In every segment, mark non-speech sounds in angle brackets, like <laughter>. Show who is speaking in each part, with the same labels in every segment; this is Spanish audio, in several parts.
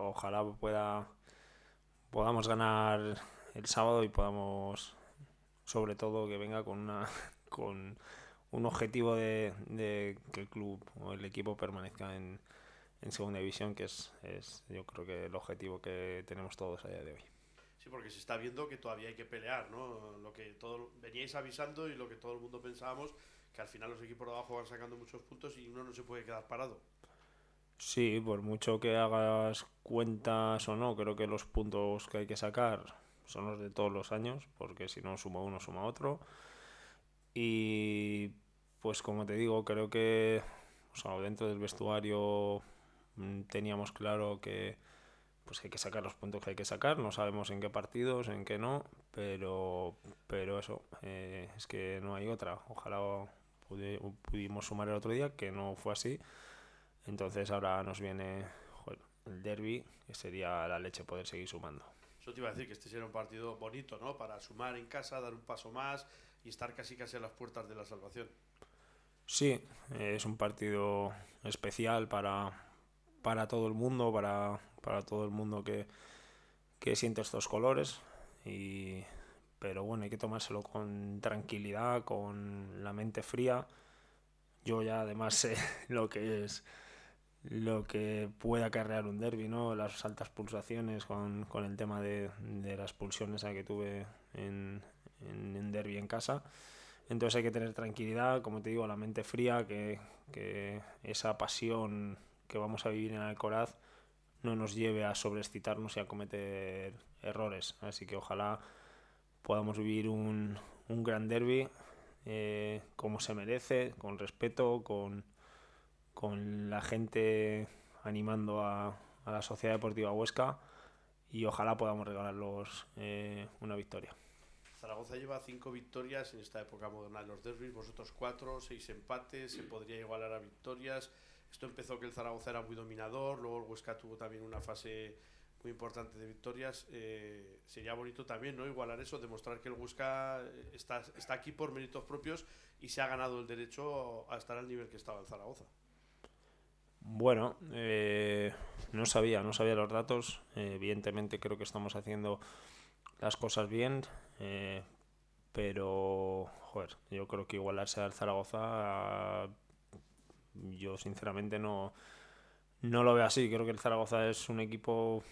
Speaker 1: ojalá pueda podamos ganar el sábado y podamos sobre todo que venga con una <laughs> con un objetivo de, que el club o el equipo permanezca en, segunda división que es, es yo creo que el objetivo que tenemos todos a día de hoy
Speaker 2: sí porque se está viendo que todavía hay que pelear no lo que todo veníais avisando y lo que todo el mundo pensábamos que al final los equipos de abajo van sacando muchos puntos y uno no se puede quedar parado
Speaker 1: Sí, por mucho que hagas cuentas o no, creo que los puntos que hay que sacar son los de todos los años, porque si no suma uno, suma otro. Y pues como te digo, creo que dentro del vestuario mm, teníamos claro que pues hay que sacar los puntos que hay que sacar, no sabemos en qué partidos, en qué no, pero, pero eso, eh, es que no hay otra. Ojalá pudimos sumar el otro día, que no fue así. Entonces ahora nos viene el derby, que sería la leche poder seguir sumando.
Speaker 2: Yo te iba a decir que este sería un partido bonito, ¿no? Para sumar en casa, dar un paso más y estar casi casi a las puertas de la salvación.
Speaker 1: Sí, eh, es un partido especial para, para todo el mundo, para, para todo el mundo que, siente estos colores. pero bueno, hay que tomárselo con tranquilidad, con la mente fría. Yo ya además <laughs> sé lo que es lo que pueda acarrear un derby, ¿no? Las altas pulsaciones con, el tema de, las pulsiones que tuve en, en, derby en casa. Entonces hay que tener tranquilidad, como te digo, la mente fría, que, esa pasión que vamos a vivir en Alcoraz no nos lleve a sobreexcitarnos y a cometer errores. Así que ojalá podamos vivir un, gran derby eh, como se merece, con respeto, con, con la gente animando a, la Sociedad Deportiva Huesca y ojalá podamos regalarlos eh, una victoria.
Speaker 2: Zaragoza lleva cinco victorias en esta época moderna de los derbis, vosotros cuatro, seis empates, se podría igualar a victorias. Esto empezó que el Zaragoza era muy dominador, luego el Huesca tuvo también una fase muy importante de victorias. Eh, sería bonito también no igualar eso, demostrar que el Huesca eh, está, está aquí por méritos propios y se ha ganado el derecho a estar al nivel que estaba el Zaragoza.
Speaker 1: Bueno, eh, no sabía, no sabía los datos. Eh, evidentemente creo que estamos haciendo las cosas bien, eh, pero joder, yo creo que igualarse al Zaragoza, yo sinceramente no, no lo veo así. Creo que el Zaragoza es un equipo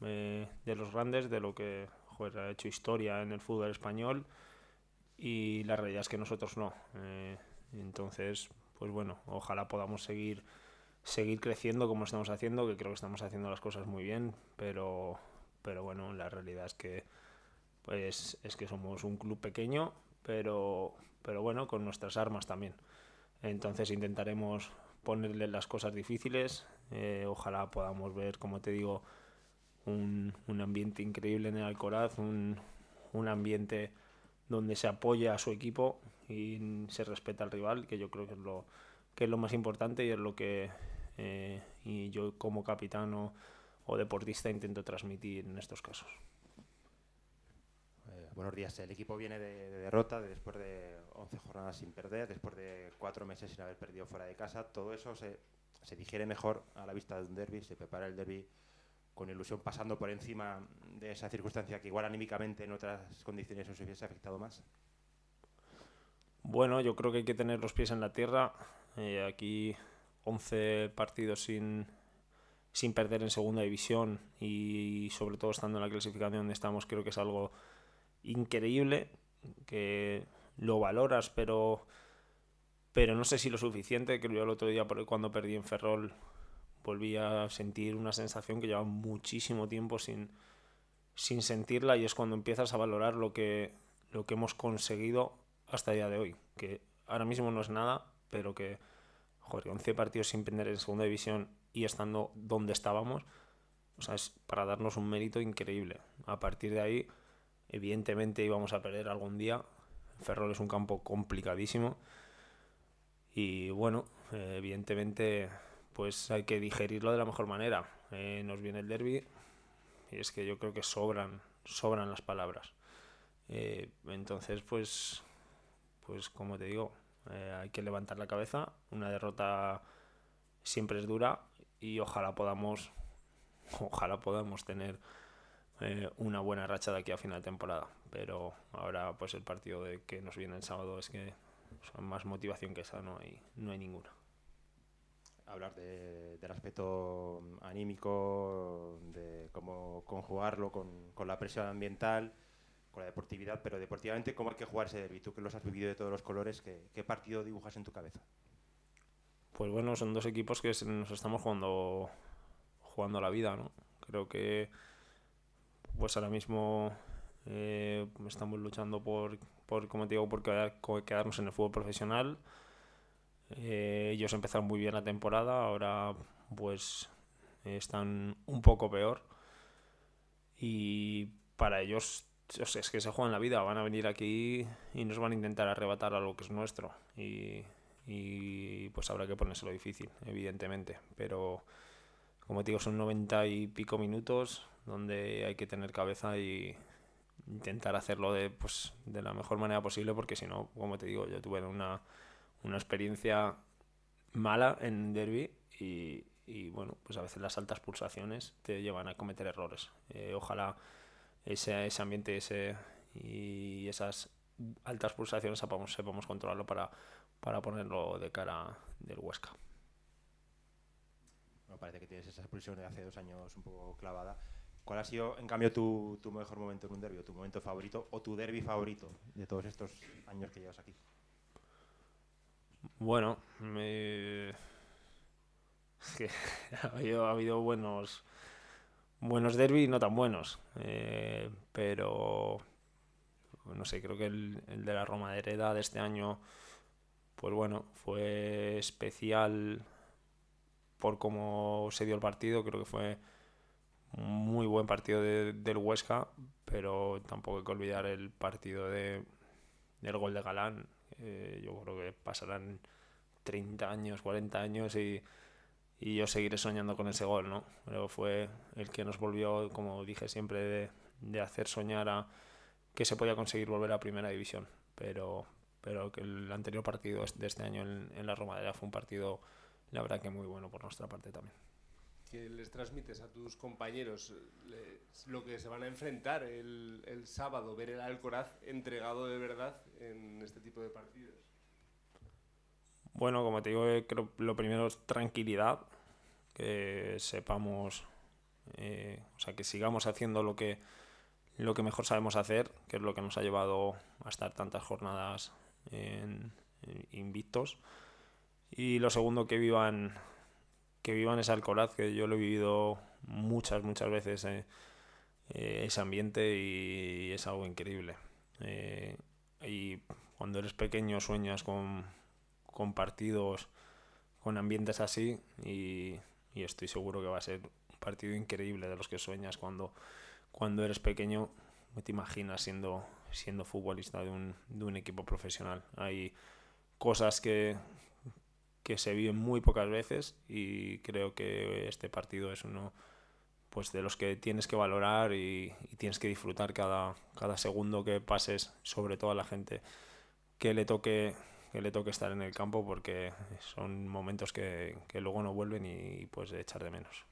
Speaker 1: de los grandes, de lo que ha hecho historia en el fútbol español y la realidad es que nosotros no. entonces, pues bueno, ojalá podamos seguir seguir creciendo como estamos haciendo, que creo que estamos haciendo las cosas muy bien, pero, pero bueno, la realidad es que pues es que somos un club pequeño, pero, pero bueno, con nuestras armas también. Entonces intentaremos ponerle las cosas difíciles, eh, ojalá podamos ver, como te digo, un, ambiente increíble en el Alcoraz, un, un ambiente donde se apoya a su equipo y se respeta al rival, que yo creo que es lo, que es lo más importante y es lo que eh, y yo como capitán o, deportista intento transmitir en estos casos. Eh, buenos días. El equipo viene de, derrota, de después de 11 jornadas sin perder, después de 4 meses sin haber perdido fuera de casa. Todo eso se, se digiere mejor a la vista de un derby, se prepara el derby con ilusión pasando por encima de esa circunstancia que igual anímicamente en otras condiciones se hubiese afectado más? Bueno, yo creo que hay que tener los pies en la tierra, eh, aquí 11 partidos sin, perder en segunda división y sobre todo estando en la clasificación donde estamos, creo que es algo increíble, que lo valoras, pero, pero no sé si lo suficiente, que yo el otro día cuando perdí en Ferrol volví a sentir una sensación que llevaba muchísimo tiempo sin, sentirla y es cuando empiezas a valorar lo que, lo que hemos conseguido hasta el día de hoy, que ahora mismo no es nada, pero que, 11 partidos sin perder en segunda división y estando donde estábamos, o sea, es para darnos un mérito increíble. A partir de ahí, evidentemente íbamos a perder algún día. Ferrol es un campo complicadísimo. Y bueno, eh, evidentemente, pues hay que digerirlo de la mejor manera. Eh, nos viene el derby y es que yo creo que sobran, sobran las palabras. Eh, entonces, pues, pues como te digo, eh, hay que levantar la cabeza. Una derrota siempre es dura y ojalá podamos, <laughs> ojalá podamos tener eh, una buena racha de aquí a final de temporada. Pero ahora, pues el partido de que nos viene el sábado es que más motivación que esa no hay, no hay ninguna. Hablar del aspecto mm, anímico, de cómo conjugarlo con la presión ambiental con la deportividad, pero deportivamente, ¿cómo hay que jugar ese derby? Tú que los has vivido de todos los colores, ¿qué, partido dibujas en tu cabeza? Pues bueno, son dos equipos que nos estamos jugando, jugando la vida, ¿no? Creo que pues ahora mismo eh, estamos luchando por, por, como te digo, por quedarnos en el fútbol profesional. Eh, ellos empezaron muy bien la temporada, ahora pues están un poco peor. Y para ellos es que se juegan la vida, van a venir aquí y nos van a intentar arrebatar algo que es nuestro. Y, pues habrá que ponérselo difícil, evidentemente. Pero como te digo, son noventa y pico minutos donde hay que tener cabeza y intentar hacerlo de, pues, la mejor manera posible, porque si no, como te digo, yo tuve una, experiencia mala en derby y, bueno, pues a veces las altas pulsaciones te llevan a cometer errores. Eh, ojalá ese, ese ambiente ese, y esas altas pulsaciones sepamos, controlarlo para, para ponerlo de cara del Huesca. Bueno, parece que tienes esa expulsión de hace dos años un poco clavada. ¿Cuál ha sido, en cambio, tu, tu mejor momento en un derbi, tu momento favorito o tu derby favorito de todos estos años que llevas aquí? Bueno, me... <laughs> ha habido buenos, buenos derbis no tan buenos. Eh, pero, no sé, creo que el, de la Roma de Hereda de este año, pues bueno, fue especial por cómo se dio el partido. Creo que fue muy buen partido del Huesca, pero tampoco hay que olvidar el partido de, del gol de Galán. Eh, yo creo que pasarán 30 años, 40 años y y yo seguiré soñando con ese gol, ¿no? Pero fue el que nos volvió, como dije siempre, de, de hacer soñar a que se podía conseguir volver a primera división. Pero, pero que el anterior partido de este año en, la Romadera fue un partido, la verdad que muy bueno por nuestra parte también. ¿Qué les transmites a tus compañeros lo que se van a enfrentar el, el sábado, ver el Alcoraz entregado de verdad en este tipo de partidos? Bueno, como te digo, eh, lo primero es tranquilidad, que sepamos, eh, o sea, que sigamos haciendo lo que, lo que mejor sabemos hacer, que es lo que nos ha llevado a estar tantas jornadas invictos. Y lo segundo, que vivan, que vivan ese Alcoraz, que yo lo he vivido muchas, muchas veces, eh, ese ambiente y, es algo increíble. y cuando eres pequeño sueñas con compartidos con ambientes así y, y, estoy seguro que va a ser un partido increíble de los que sueñas cuando, cuando eres pequeño, te imaginas siendo, siendo futbolista de un, de un equipo profesional. Hay cosas que, que se viven muy pocas veces y creo que este partido es uno pues de los que tienes que valorar y, tienes que disfrutar cada, cada segundo que pases, sobre todo a la gente que le toque que le toque estar en el campo porque son momentos que, que luego no vuelven y, pues de echar de menos.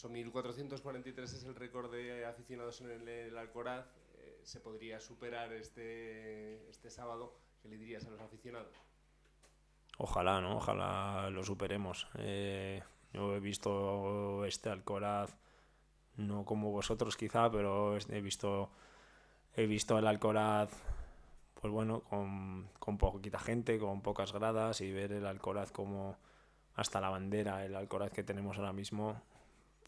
Speaker 1: 8.443 es el récord de aficionados en el, Alcoraz. Eh, ¿Se podría superar este, este sábado? ¿Qué le dirías a los aficionados? Ojalá, ¿no? Ojalá lo superemos. Eh, yo he visto este Alcoraz, no como vosotros quizá, pero he visto, he visto el Alcoraz pues bueno, con, poquita gente, con pocas gradas y ver el Alcoraz como hasta la bandera, el Alcoraz que tenemos ahora mismo,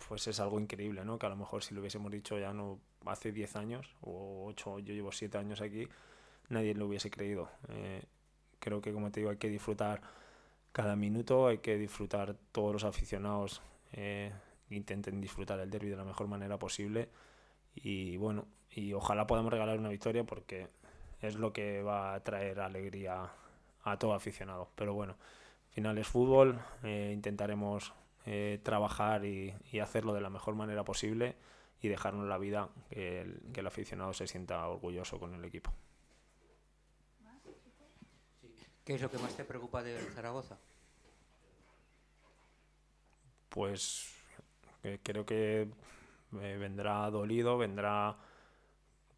Speaker 1: pues es algo increíble, ¿no? Que a lo mejor si lo hubiésemos dicho ya no hace 10 años o 8, yo llevo 7 años aquí, nadie lo hubiese creído. Eh, creo que, como te digo, hay que disfrutar cada minuto, hay que disfrutar todos los aficionados, eh, intenten disfrutar el derby de la mejor manera posible y bueno, y ojalá podamos regalar una victoria porque es lo que va a traer alegría a todo aficionado. Pero bueno, finales final es fútbol, eh, intentaremos eh, trabajar y, hacerlo de la mejor manera posible y dejarnos la vida que el, aficionado se sienta orgulloso con el equipo.
Speaker 2: ¿Qué es lo que más te preocupa de Zaragoza?
Speaker 1: Pues eh, creo que vendrá dolido, vendrá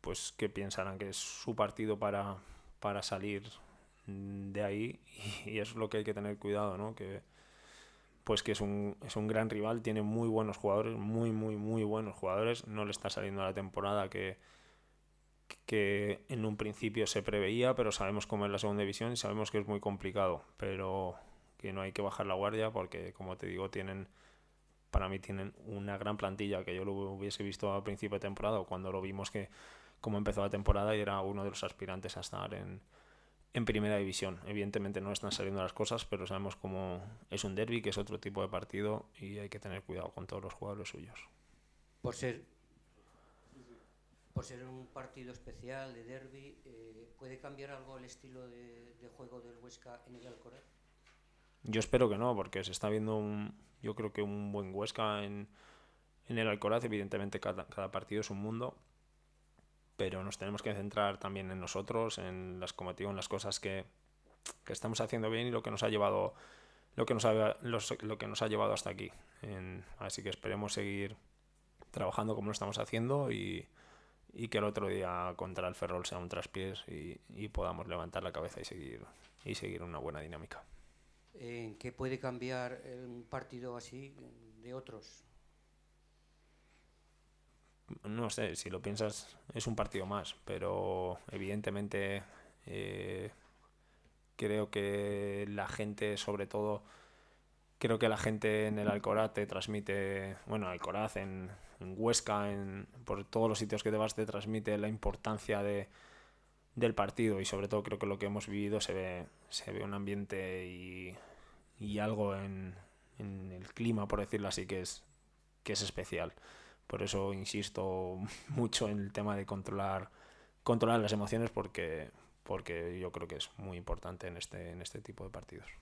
Speaker 1: pues que pensarán que es su partido para, para salir de ahí y, es lo que hay que tener cuidado, ¿no? Que, pues que es un, es un gran rival, tiene muy buenos jugadores, muy, muy, muy buenos jugadores, no le está saliendo a la temporada que, que en un principio se preveía, pero sabemos cómo es la segunda división y sabemos que es muy complicado, pero que no hay que bajar la guardia porque, como te digo, tienen para mí tienen una gran plantilla que yo lo hubiese visto a principio de temporada cuando lo vimos que cómo empezó la temporada y era uno de los aspirantes a estar en, en primera división. Evidentemente no están saliendo las cosas, pero sabemos cómo es un derby, que es otro tipo de partido y hay que tener cuidado con todos los jugadores suyos. Por ser,
Speaker 2: por ser un partido especial de derby, eh, ¿puede cambiar algo el estilo de, de, juego del Huesca en el Alcoraz?
Speaker 1: Yo espero que no, porque se está viendo un, yo creo que un buen Huesca en, en el Alcoraz. Evidentemente cada, cada partido es un mundo pero nos tenemos que centrar también en nosotros, en las como en las cosas que, que, estamos haciendo bien y lo que nos ha llevado, lo que nos ha, lo que nos ha llevado hasta aquí. así que esperemos seguir trabajando como lo estamos haciendo y, y que el otro día contra el Ferrol sea un traspiés y, y, podamos levantar la cabeza y seguir, y seguir una buena dinámica.
Speaker 2: ¿En qué puede cambiar un partido así de otros?
Speaker 1: no sé, si lo piensas, es un partido más, pero evidentemente eh, creo que la gente, sobre todo, creo que la gente en el Alcoraz te transmite, bueno, Alcoraz, en, Huesca, en, por todos los sitios que te vas, te transmite la importancia del partido y sobre todo creo que lo que hemos vivido se ve, se ve un ambiente y, y algo en, el clima, por decirlo así, que que es especial. Por eso insisto <laughs> mucho en el tema de controlar, controlar las emociones porque, porque yo creo que es muy importante en este, en este tipo de partidos.